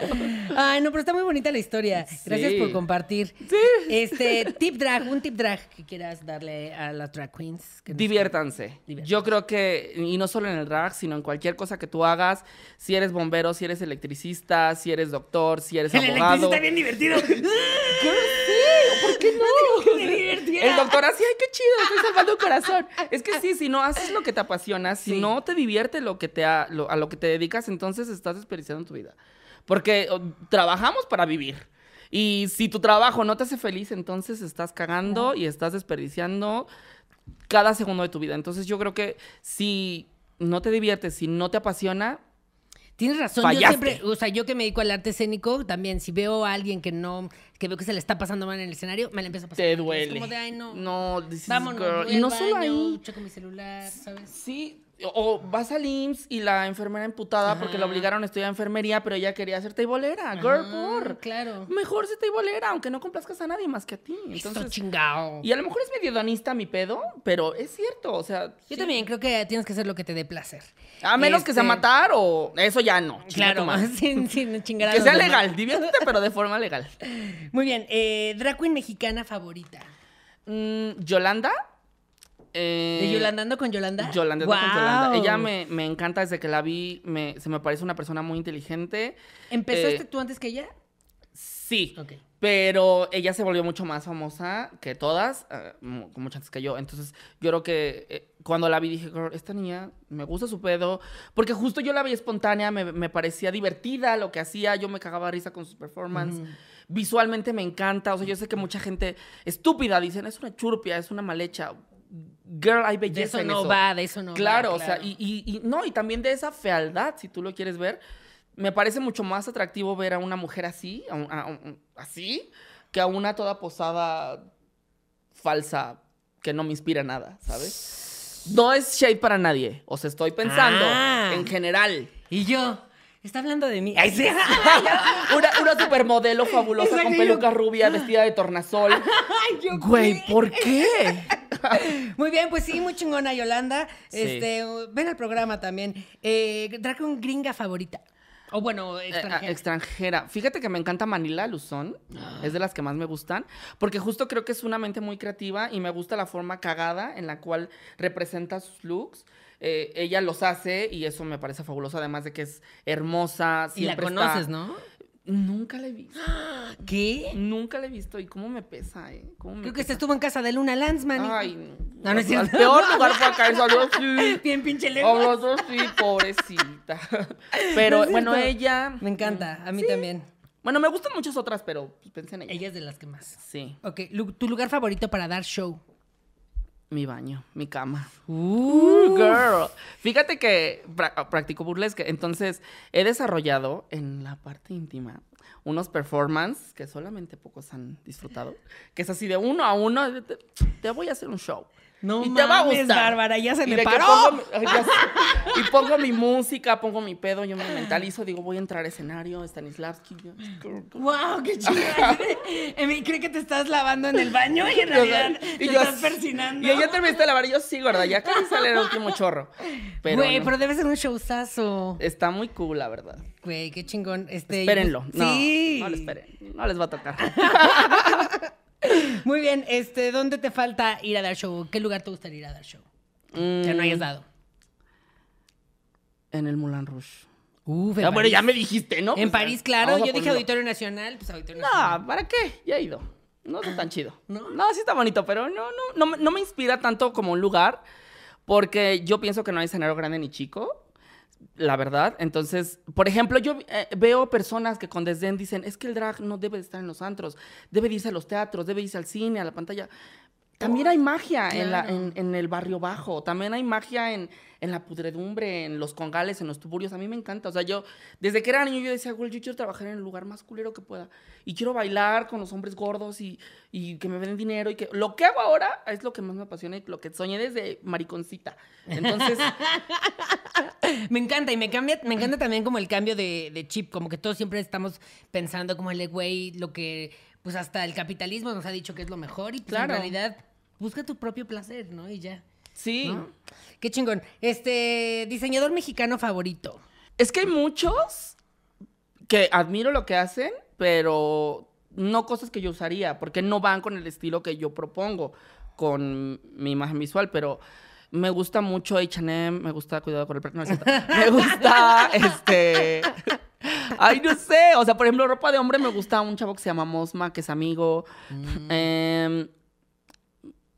Ay, no, pero está muy bonita la historia. Gracias por compartir. Sí. Este, tip drag, un tip drag que quieras darle a las drag queens. Diviértanse. Yo creo que, y no solo en el drag, sino en cualquier cosa que tú hagas, si eres bombero, si eres electricista, si eres doctor, si eres el abogado. El electricista bien divertido. Yo ¿por qué no? el doctor así, ay, qué chido, estoy salvando el corazón. Es que sí, si no haces lo que te apasiona, si no te divierte lo que te a, lo, a lo que te dedicas, entonces estás desperdiciando tu vida. Porque trabajamos para vivir. Y si tu trabajo no te hace feliz, entonces estás cagando y estás desperdiciando cada segundo de tu vida. Entonces yo creo que si no te diviertes, si no te apasiona, Tienes razón, yo siempre, o sea, yo que me dedico al arte escénico, también si veo a alguien que no, que veo que se le está pasando mal en el escenario, me la empiezo a pasar. Te duele. Es como de, ay, no. No, Vámonos, Y no solo ahí. mi celular, Sí, o vas a IMSS y la enfermera emputada porque la ah. obligaron a estudiar enfermería, pero ella quería ser teibolera. Ah, girl, por. Claro. Mejor ser teibolera, aunque no complazcas a nadie más que a ti. Entonces, chingado. Y a lo mejor es medio donista mi pedo, pero es cierto. O sea. Yo también creo que tienes que hacer lo que te dé placer. A menos que sea este matar o. Eso ya no. Claro, sin, sin chingar Que sea legal, diviértete, pero de forma legal. Muy bien. Eh, drag mexicana favorita. Mm, Yolanda eh, ¿De Yolandando con Yolanda? Yolanda con Yolanda. Ella me, encanta desde que la vi. se me parece una persona muy inteligente. ¿Empezaste eh, tú antes que ella? Sí. Pero ella se volvió mucho más famosa que todas, eh, mucho antes que yo. Entonces, yo creo que eh, cuando la vi dije, esta niña me gusta su pedo. Porque justo yo la vi espontánea, me, parecía divertida lo que hacía. Yo me cagaba risa con sus performance. visualmente me encanta. O sea, yo sé que mucha gente estúpida dicen, es una churpia, es una mal hecha girl, hay belleza. De eso no va, de eso no claro, va. claro, o sea, y, no, y también de esa fealdad, si tú lo quieres ver. Me parece mucho más atractivo ver a una mujer así, así, que a una toda posada falsa que no me inspira nada, ¿sabes? No es shade para nadie. Os estoy pensando ah. en general. Y yo, está hablando de mí. Ay, sí. una, supermodelo fabulosa con peluca rubia, vestida de tornasol. Ay, Güey, ¿por qué? Muy bien, pues sí, muy chingona Yolanda. Este, ven al programa también. Eh, un Gringa favorita. O bueno, eh, ah, extranjera. Fíjate que me encanta Manila Luzón. Ah. Es de las que más me gustan. Porque justo creo que es una mente muy creativa y me gusta la forma cagada en la cual representa sus looks. Eh, ella los hace y eso me parece fabuloso. Además de que es hermosa. Siempre y la conoces, ¿no? Nunca la he visto. ¿Qué? Nunca la he visto. ¿Y cómo me pesa, eh? Creo que se estuvo en casa de Luna Lanzman. Ay, no, no, no es cierto. peor lugar para caer. sí. Bien pinche lejos A oh, sí, pobrecita. Pero bueno, ella. Me encanta, a mí también. Bueno, me gustan muchas otras, pero pues, pensé en ella. Ella es de las que más. Sí. Ok, ¿tu lugar favorito para dar show? Mi baño, mi cama. Ooh, girl. Fíjate que ah, practico burlesque. Entonces, he desarrollado en la parte íntima unos performances que solamente pocos han disfrutado. Que es así de uno a uno. Te voy a hacer un show. No no, mames, es Bárbara, ya se me paró. y pongo mi música, pongo mi pedo, yo me mentalizo, digo, voy a entrar a escenario, Stanislavski. ¡Wow, qué chingón Emi, cree que te estás lavando en el baño y en realidad y te yo, estás persinando. Y ella terminaste de lavar yo sí, ¿verdad? Ya casi sale el último chorro. Güey, pero debe ser un showzazo. Está muy cool, la verdad. Güey, qué chingón. Este, Espérenlo. No, sí. no No les va a tocar. Muy bien, este, ¿dónde te falta ir a dar show? ¿Qué lugar te gustaría ir a dar show? Que no hayas mm. dado. En el Moulin Rouge. Uh, ah, ya me dijiste, ¿no? En pues, París, ah, claro. Yo dije Auditorio Nacional, pues Auditorio Nacional. No, ¿para qué? Ya he ido. No está tan chido. ¿No? sí está bonito, pero no, no, no, no me inspira tanto como un lugar, porque yo pienso que no hay escenario grande ni chico la verdad. Entonces, por ejemplo, yo eh, veo personas que con desdén dicen, es que el drag no debe estar en los antros, debe irse a los teatros, debe irse al cine, a la pantalla. También hay magia en, la, en, el barrio bajo, también hay magia en, la pudredumbre, en los congales, en los tuburios. A mí me encanta. O sea, yo, desde que era niño, yo decía, güey, yo quiero trabajar en el lugar más culero que pueda. Y quiero bailar con los hombres gordos y, que me den dinero. y que Lo que hago ahora es lo que más me apasiona y lo que soñé desde mariconcita. Entonces. me encanta y me, cambia, me encanta también como el cambio de, chip. Como que todos siempre estamos pensando como el güey, lo que pues hasta el capitalismo nos ha dicho que es lo mejor y pues en realidad busca tu propio placer, ¿no? Y ya. Sí. Qué chingón. Este, diseñador mexicano favorito. Es que hay muchos que admiro lo que hacen, pero no cosas que yo usaría, porque no van con el estilo que yo propongo con mi imagen visual, pero me gusta mucho H&M, me gusta Cuidado con el me gusta, este... Ay, no sé, o sea, por ejemplo, ropa de hombre me gusta un chavo que se llama Mosma, que es amigo. Eh,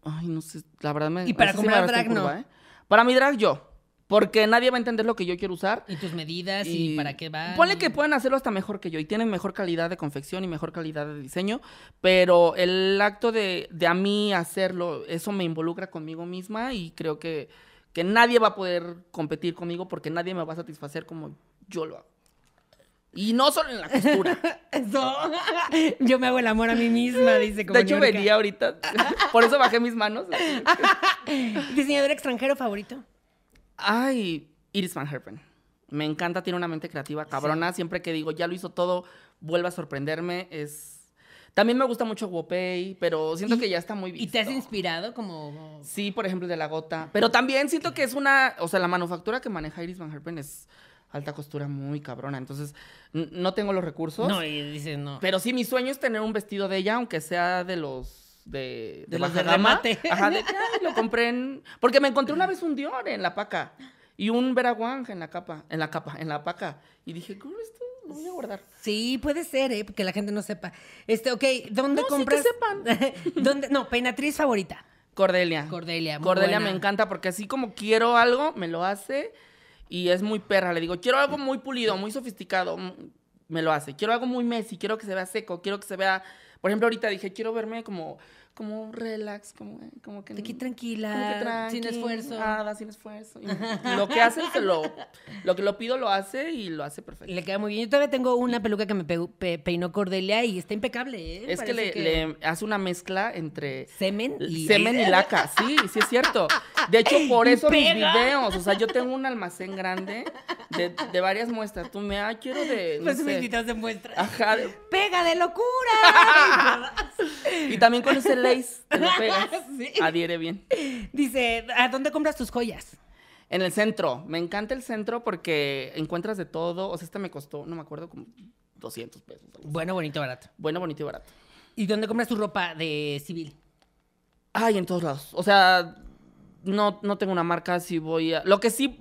Ay, no sé, la verdad me. ¿Y para comprar drag no? ¿eh? Para mi drag yo. Porque nadie va a entender lo que yo quiero usar. Y tus medidas y, para qué va. Ponle que pueden hacerlo hasta mejor que yo y tienen mejor calidad de confección y mejor calidad de diseño, pero el acto de, de a mí hacerlo, eso me involucra conmigo misma y creo que, que nadie va a poder competir conmigo porque nadie me va a satisfacer como yo lo hago. Y no solo en la costura. Yo me hago el amor a mí misma, dice De hecho, venía ahorita. Por eso bajé mis manos. ¿Diseñador extranjero favorito? Ay, Iris Van Herpen. Me encanta, tiene una mente creativa cabrona. Siempre que digo, ya lo hizo todo, vuelve a sorprenderme. Es también me gusta mucho Wopei, pero siento que ya está muy bien. ¿Y te has inspirado como...? Sí, por ejemplo, de La Gota. Pero también siento que es una... O sea, la manufactura que maneja Iris Van Herpen es alta costura muy cabrona. Entonces, no tengo los recursos. No, y dices, no. Pero sí, mi sueño es tener un vestido de ella, aunque sea de los de, de, de, los de remate Ajá, de lo compré en... Porque me encontré una vez un Dior en la paca y un Veraguang en la capa, en la capa, en la paca. Y dije, ¿cómo esto? Lo voy a guardar. Sí, puede ser, ¿eh? Porque la gente no sepa. Este, ok, ¿dónde no, compras? que sepan. ¿Dónde? No, peinatriz favorita. Cordelia. Cordelia, muy Cordelia me encanta porque así como quiero algo, me lo hace. Y es muy perra. Le digo, quiero algo muy pulido, muy sofisticado. Me lo hace. Quiero algo muy Messi, quiero que se vea seco, quiero que se vea... Por ejemplo, ahorita dije, quiero verme como como relax, como, eh, como que... Aquí tranquila, sin esfuerzo. Nada, sin esfuerzo. lo que hace, se lo, lo que lo pido lo hace y lo hace perfecto. Le queda muy bien. Yo todavía tengo una peluca que me peinó Cordelia y está impecable, ¿eh? Es que le, hace una mezcla entre... Semen y... Semen y laca, sí, sí es cierto. De hecho, por eso mis videos, o sea, yo tengo un almacén grande de, de varias muestras. Tú me, ah, quiero de... pues de muestras. Ajá. ¡Pega de locura! y también con ese Adhiere bien. Dice, ¿a dónde compras tus joyas? En el centro. Me encanta el centro porque encuentras de todo. O sea, este me costó, no me acuerdo, como 200 pesos. Bueno, bonito, barato. Bueno, bonito y barato. ¿Y dónde compras tu ropa de civil? Ay, en todos lados. O sea, no, no tengo una marca, si voy a... Lo que sí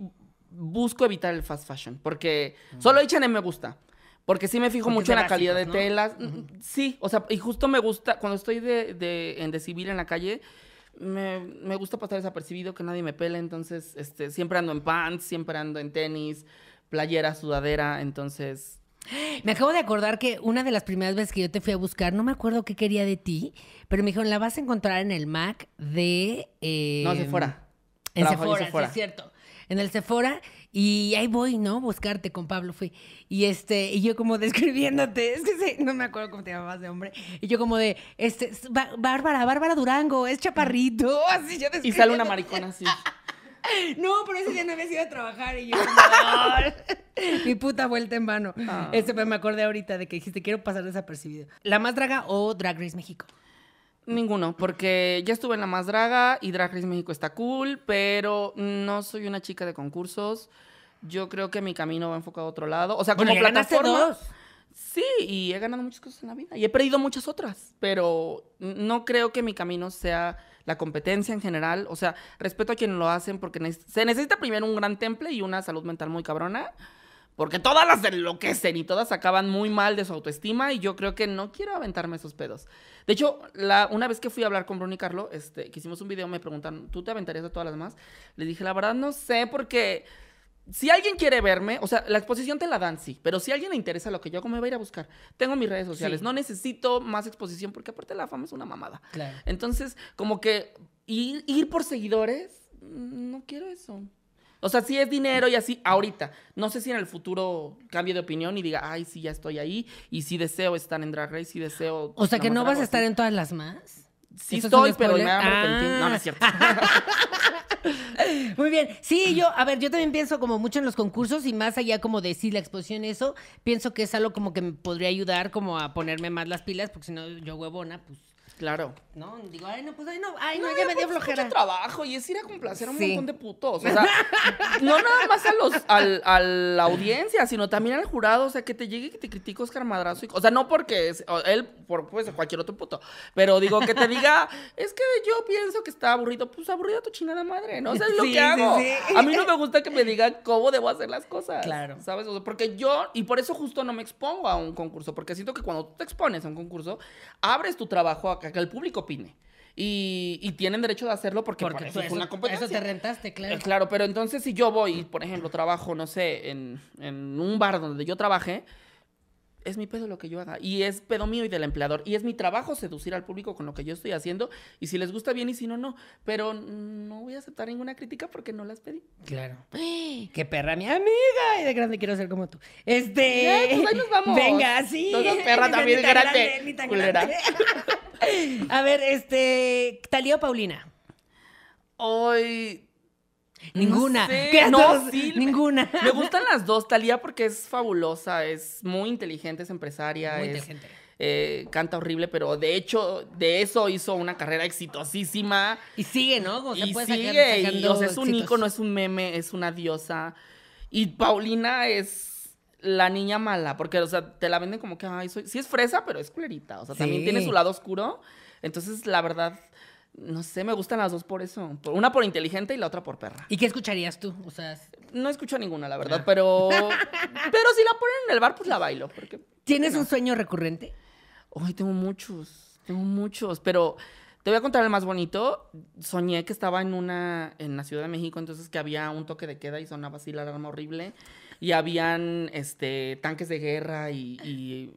busco evitar el fast fashion, porque mm. solo H&M me gusta. Porque sí me fijo mucho en la calidad de telas. Mm, mm, sí, o sea, y justo me gusta, cuando estoy de, de, en de civil en la calle, me, me, gusta pasar desapercibido, que nadie me pele, entonces este, siempre ando en pants, siempre ando en tenis, playera, sudadera, entonces... Me acabo de acordar que una de las primeras veces que yo te fui a buscar, no me acuerdo qué quería de ti, pero me dijeron, la vas a encontrar en el Mac de... no, se em, fuera. En Sephora, Sí, es cierto en el Sephora y ahí voy, ¿no? Buscarte con Pablo fui. Y este, y yo como describiéndote, es no me acuerdo cómo te llamabas de hombre. Y yo como de, este, Bárbara, Bárbara Durango, es chaparrito, así yo Y sale una maricona así. No, pero ese día no había ido a trabajar y yo mi puta vuelta en vano. Ah. Este, me acordé ahorita de que dijiste, quiero pasar desapercibido. ¿La más draga o Drag Race México? Ninguno, porque ya estuve en La Más Draga y Drag Race México está cool, pero no soy una chica de concursos. Yo creo que mi camino va enfocado a otro lado. O sea, como Sí, y he ganado muchas cosas en la vida y he perdido muchas otras, pero no creo que mi camino sea la competencia en general. O sea, respeto a quienes lo hacen porque se necesita primero un gran temple y una salud mental muy cabrona porque todas las enloquecen y todas acaban muy mal de su autoestima y yo creo que no quiero aventarme esos pedos. De hecho, la, una vez que fui a hablar con Bruno y Carlo, este, que hicimos un video, me preguntan, ¿tú te aventarías a todas las demás? Le dije, la verdad no sé, porque si alguien quiere verme, o sea, la exposición te la dan, sí, pero si a alguien le interesa lo que yo hago, me va a ir a buscar. Tengo mis redes sociales, no necesito más exposición, porque aparte la fama es una mamada. Entonces, como que ir por seguidores, mm, no quiero eso. O sea, sí es dinero y así ahorita. No sé si en el futuro cambie de opinión y diga, ay, sí, ya estoy ahí y sí deseo estar en Drag Race, sí deseo. O sea, que no vas a estar en todas las más. Sí estoy, pero me No, no es ah. cierto. Muy bien. Sí, yo, a ver, yo también pienso como mucho en los concursos y más allá como de la exposición, eso, pienso que es algo como que me podría ayudar como a ponerme más las pilas, porque si no, yo huevona, pues Claro. No, digo, ay, no, pues, ay, no, ay, no, me dio flojera. Mucho trabajo y es ir a complacer a un montón de putos. O sea, no nada más a los, al, a la audiencia, sino también al jurado. O sea, que te llegue y que te critique Oscar Madrazo. o sea, no porque él, por, pues, cualquier otro puto. Pero digo, que te diga, es que yo pienso que está aburrido. Pues aburrida tu chingada madre, ¿no? O sea, es lo que hago. a mí no me gusta que me digan cómo debo hacer las cosas. Claro. ¿Sabes? porque yo, y por eso justo no me expongo a un concurso. Porque siento que cuando tú te expones a un concurso, abres tu trabajo acá que el público opine. Y, tienen derecho de hacerlo porque, porque eso, es una competencia. Eso te rentaste, claro. Eh, claro, pero entonces si yo voy, por ejemplo, trabajo, no sé, en, un bar donde yo trabajé, es mi pedo lo que yo haga. Y es pedo mío y del empleador. Y es mi trabajo seducir al público con lo que yo estoy haciendo. Y si les gusta bien y si no, no. Pero no voy a aceptar ninguna crítica porque no las pedí. Claro. ¡Qué perra, mi amiga! Y de grande quiero ser como tú. Este. pues ahí nos vamos. Venga, sí. Todos perra también a ver, este. ¿Talía o Paulina? Hoy. Ninguna. No, no ninguna. Me, gustan las dos. Talía porque es fabulosa, es muy inteligente, es empresaria. es, eh, canta horrible, pero de hecho, de eso hizo una carrera exitosísima. Y sigue, ¿no? Como puede sigue. y, o es un ícono, es un meme, es una diosa. Y Paulina es la niña mala, porque, o sea, te la venden como que, ay, soy... sí es fresa, pero es culerita, o sea, también tiene su lado oscuro. Entonces, la verdad, no sé, me gustan las dos por eso. Una por inteligente y la otra por perra. ¿Y qué escucharías tú? O sea, no escucho ninguna, la verdad, ah. pero pero si la ponen en el bar, pues la bailo. Porque, ¿Tienes un sueño recurrente? Ay, tengo muchos, tengo muchos, pero te voy a contar el más bonito. Soñé que estaba en una en la Ciudad de México, entonces que había un toque de queda y sonaba así la alarma horrible y habían este, tanques de guerra y...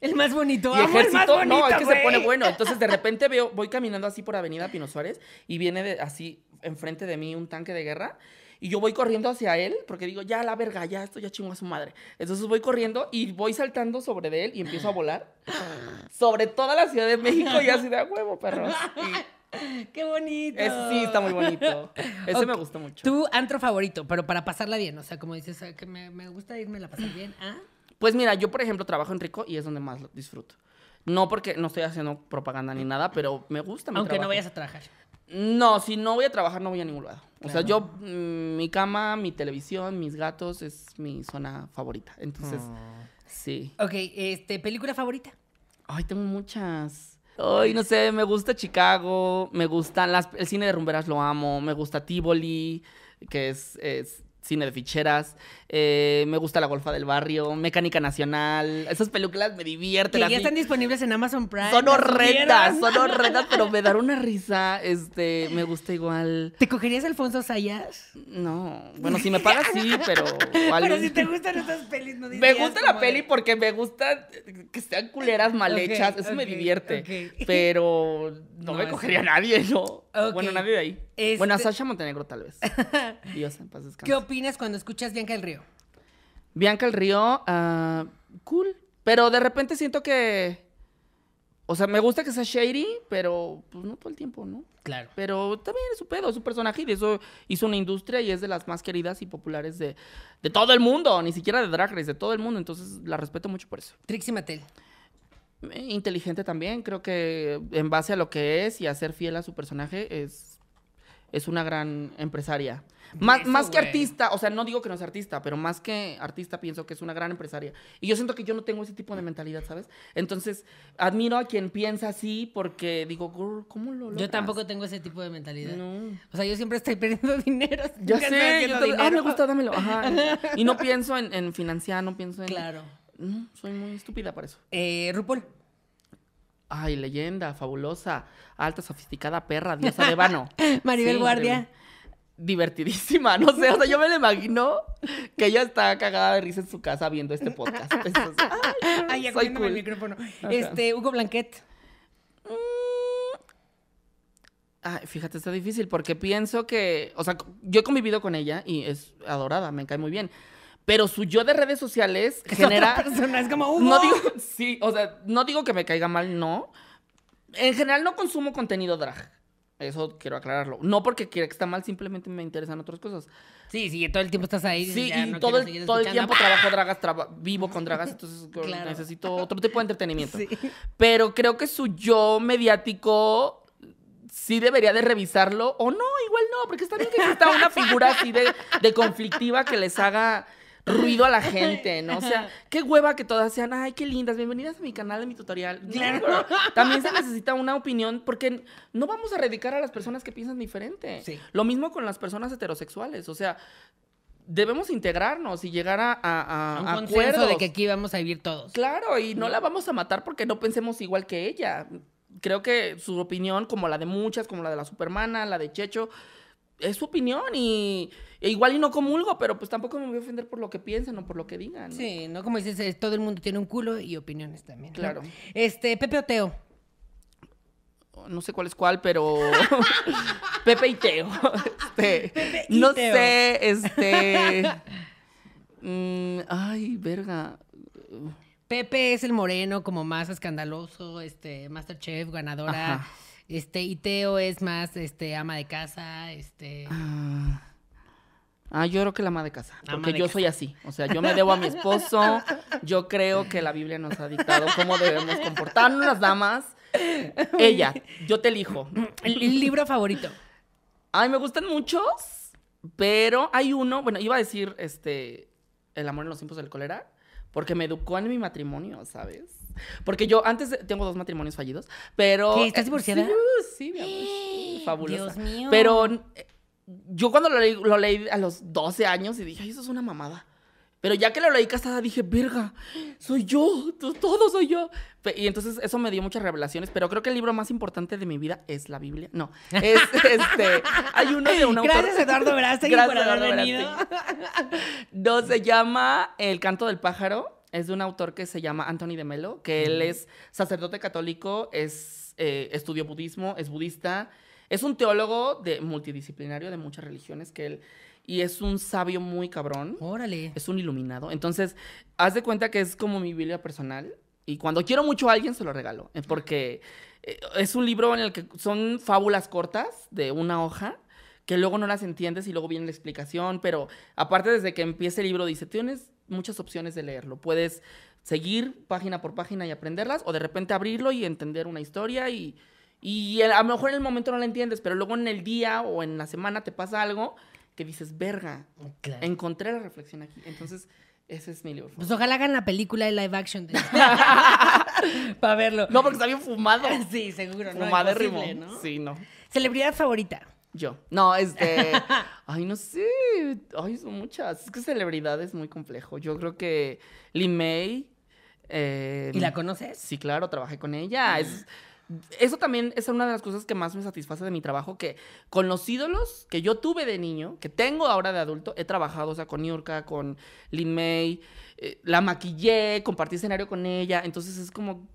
el más bonito, ejército, no, es que se pone bueno. Entonces de repente veo, voy caminando así por Avenida Pino Suárez y viene así enfrente de mí un tanque de guerra y yo voy corriendo hacia él porque digo, ya la verga, ya esto ya chingo a su madre. Entonces voy corriendo y voy saltando sobre de él y empiezo a volar sobre toda la Ciudad de México y así de a huevo, perros. Qué bonito. sí, está muy bonito. Ese me gustó mucho. Tu antro favorito, pero para pasarla bien. O sea, como dices, ah, que me, gusta irme a pasar bien. ¿Ah? Pues mira, yo por ejemplo trabajo en Rico y es donde más lo disfruto. No porque no estoy haciendo propaganda ni nada, pero me gusta. Mi Aunque no vayas a trabajar. No, si no voy a trabajar no voy a ningún lado. O sea, yo, mm, mi cama, mi televisión, mis gatos es mi zona favorita. Entonces, mm. sí. Ok, este, ¿película favorita? Ay, tengo muchas. Ay, no sé, me gusta Chicago, me gustan las, el cine de rumberas lo amo, me gusta Tivoli, que es, es cine de ficheras, eh, me gusta La Golfa del Barrio, Mecánica Nacional. Esas películas me divierten. Que ya están disponibles en Amazon Prime. Son horrendas, son horrendas, pero me dan una risa. Este, me gusta igual. ¿Te cogerías Alfonso Sayas? No. Bueno, si me pagas, sí, pero. Pero si te gustan esas pelis, no Me gusta la peli porque me gusta que sean culeras mal hechas. Eso me divierte. Pero no, me cogería a nadie, ¿no? Bueno, nadie de ahí. Bueno, a este Sasha Montenegro, tal vez. Dios, en paz que. ¿Qué opinas cuando escuchas Bianca el Río? Bianca el Río, ah, cool. Pero de repente siento que. O sea, me gusta que sea shady, pero pues no todo el tiempo, ¿no? Claro. Pero también es su pedo, es su personaje y de eso hizo una industria y es de las más queridas y populares de, de todo el mundo, ni siquiera de Drag Race, de todo el mundo. Entonces la respeto mucho por eso. Trixie Mattel. Eh, inteligente también, creo que en base a lo que es y a ser fiel a su personaje es es una gran empresaria. Más, que artista, o sea, no digo que no es artista, pero más que artista pienso que es una gran empresaria. Y yo siento que yo no tengo ese tipo de mentalidad, ¿sabes? Entonces, admiro a quien piensa así porque digo, ¿cómo lo Yo tampoco tengo ese tipo de mentalidad. No. O sea, yo siempre estoy perdiendo dinero. Yo sé, yo ah, me gusta, dámelo. Ajá. y no pienso en, financiar, no pienso en... Claro. No, soy muy estúpida para eso. Eh, RuPaul. Ay, leyenda, fabulosa, alta, sofisticada perra, diosa de vano. Maribel Guardia. Divertidísima, no sé, o sea, yo me la imagino que ella está cagada de risa en su casa viendo este podcast. ay, ay el micrófono. Este, Hugo Blanquet. Mm, ay, fíjate, está difícil porque pienso que, o sea, yo he convivido con ella y es adorada, me cae muy bien pero su yo de redes sociales genera. es como No digo, sí, o sea, no digo que me caiga mal, no. En general no consumo contenido drag. Eso quiero aclararlo. No porque quiera que está mal, simplemente me interesan otras cosas. Sí, sí, todo el tiempo estás ahí. Sí, y, todo, el, todo el tiempo trabajo dragas, vivo con dragas, entonces necesito otro tipo de entretenimiento. Pero creo que su yo mediático sí debería de revisarlo, o no, igual no, porque está bien que exista una figura así de conflictiva que les haga ruido a la gente, ¿no? O sea, qué hueva que todas sean, ay, qué lindas, bienvenidas a mi canal, a mi tutorial. También se necesita una opinión porque no vamos a erradicar a las personas que piensan diferente. Sí. Lo mismo con las personas heterosexuales, o sea, debemos integrarnos y llegar a, a, un consenso de que aquí vamos a vivir todos. Claro, y no la vamos a matar porque no pensemos igual que ella. Creo que su opinión, como la de muchas, como la de la supermana, la de Checho, es su opinión y e igual y no comulgo, pero pues tampoco me voy a ofender por lo que piensan o por lo que digan. ¿no? Sí, no como dices, eh, todo el mundo tiene un culo y opiniones también. Claro. Este, Pepe Teo? No sé cuál es cuál, pero Pepe y Teo. Este, Pepe y no sé, este mm, ay, verga. Pepe es el moreno como más escandaloso, este Masterchef ganadora. Este, y Teo es más este, ama de casa, este... Ah. ah yo creo que la ama de casa. porque yo soy así. O sea, yo me debo a mi esposo. Yo creo que la Biblia nos ha dictado cómo debemos comportarnos las damas. Ella, yo te elijo. el libro favorito? Ay, me gustan muchos, pero hay uno, bueno, iba a decir, este, El amor en los tiempos del cólera, porque me educó en mi matrimonio, ¿sabes? Porque yo antes tengo dos matrimonios fallidos, pero. ¿Qué, ¿Estás eh, divorciada? Sí, sí, Fabulosa. Dios mío. Pero eh, yo cuando lo leí, a los 12 años y dije, ay, eso es una mamada. Pero ya que lo leí casada, dije, verga, soy yo, todo soy yo. Y entonces eso me dio muchas revelaciones, pero creo que el libro más importante de mi vida es la Biblia. No, es este, hay uno de un autor. Gracias Eduardo Verástegui por haber venido. No, se llama El canto del pájaro es de un autor que se llama Anthony de Melo, que él es sacerdote católico, es, eh, estudió budismo, es budista, es un teólogo de, multidisciplinario de muchas religiones que él... Y es un sabio muy cabrón. Órale. Es un iluminado. Entonces, haz de cuenta que es como mi Biblia personal. Y cuando quiero mucho a alguien, se lo regalo. Eh, porque eh, es un libro en el que son fábulas cortas de una hoja que luego no las entiendes y luego viene la explicación, pero aparte desde que empieza el libro dice, tienes muchas opciones de leerlo. Puedes seguir página por página y aprenderlas, o de repente abrirlo y entender una historia y, y a lo mejor en el momento no la entiendes, pero luego en el día o en la semana te pasa algo que dices, verga, encontré la reflexión aquí. Entonces, ese es mi libro. Pues ojalá hagan la película de live action de... para verlo. No, porque está bien fumado. Sí, seguro. Fumadérrimo. ¿no? Sí, no. Celebridad favorita. Yo. No, este. ay, no sé. Ay, son muchas. Es que celebridad es muy complejo. Yo creo que Lee may eh, ¿Y la conoces? Sí, claro, trabajé con ella. Ah. Es, eso también es una de las cosas que más me satisface de mi trabajo, que con los ídolos que yo tuve de niño, que tengo ahora de adulto, he trabajado, o sea, con Yurka, con Lin May, eh, la maquillé, compartí escenario con ella, entonces es como,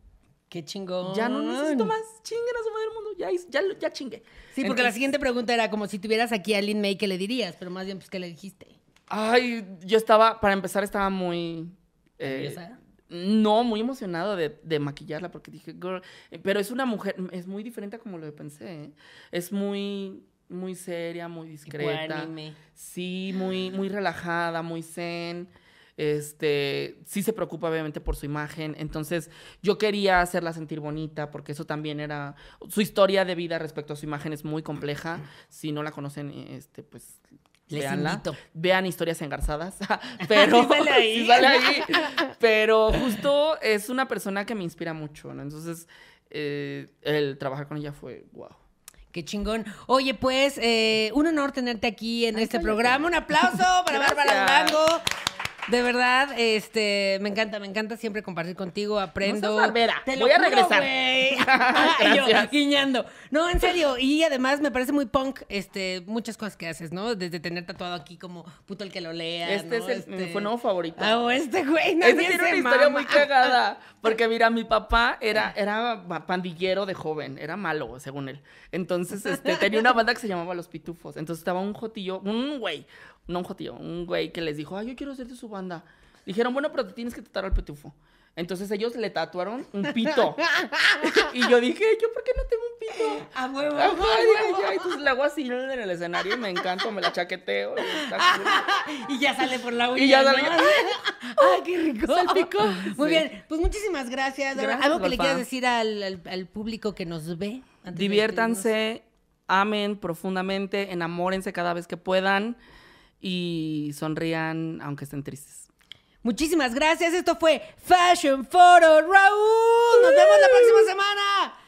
Qué chingón. Ya no necesito más. Chinguen a su madre el mundo. Ya, ya, ya chingué Sí, porque la siguiente pregunta era como si tuvieras aquí a Lin May, ¿qué le dirías? Pero más bien, pues, ¿qué le dijiste? Ay, yo estaba, para empezar, estaba muy. Eh, no, muy emocionado de, de, maquillarla porque dije, girl. Pero es una mujer, es muy diferente a como lo pensé. ¿eh? Es muy muy seria, muy discreta. Sí, muy, muy relajada, muy zen este, sí se preocupa obviamente por su imagen, entonces yo quería hacerla sentir bonita porque eso también era, su historia de vida respecto a su imagen es muy compleja, si no la conocen, este, pues les Vean historias engarzadas. Pero. sale Pero justo es una persona que me inspira mucho, Entonces, eh, el trabajar con ella fue wow. Qué chingón. Oye, pues, eh, un honor tenerte aquí en este programa. Un aplauso para Bárbara Durango. De verdad, este, me encanta, me encanta siempre compartir contigo, aprendo. No Te voy a regresar. yo, guiñando. No, en serio, y además me parece muy punk, este, muchas cosas que haces, ¿no? Desde tener tatuado aquí como puto el que lo lea. Este es el este nuevo favorito. Ah, este güey, no Este una historia muy cagada, porque mira, mi papá era ah. era pandillero de joven, era malo, según él. Entonces, este, tenía una banda que se llamaba Los Pitufos. Entonces estaba un jotillo, un güey, no un jotillo, un güey que les dijo, ay, yo quiero ser de su banda. Dijeron, bueno, pero te tienes que tatuar al petufo. Entonces ellos le tatuaron un pito. y yo dije, ¿yo por qué no tengo un pito? A huevo. A huevo. Entonces le hago así en el escenario y me encanta, me la chaqueteo. Y, ya sale por la uña. Y ya sale. ¡Ay, qué rico! Muy bien, pues muchísimas gracias. Algo que le quieras decir al, al, al, público que nos ve. Diviértanse, amen profundamente, enamórense cada vez que puedan y sonrían aunque estén tristes. Muchísimas gracias. Esto fue Fashion Photo Raúl. Nos vemos la próxima semana.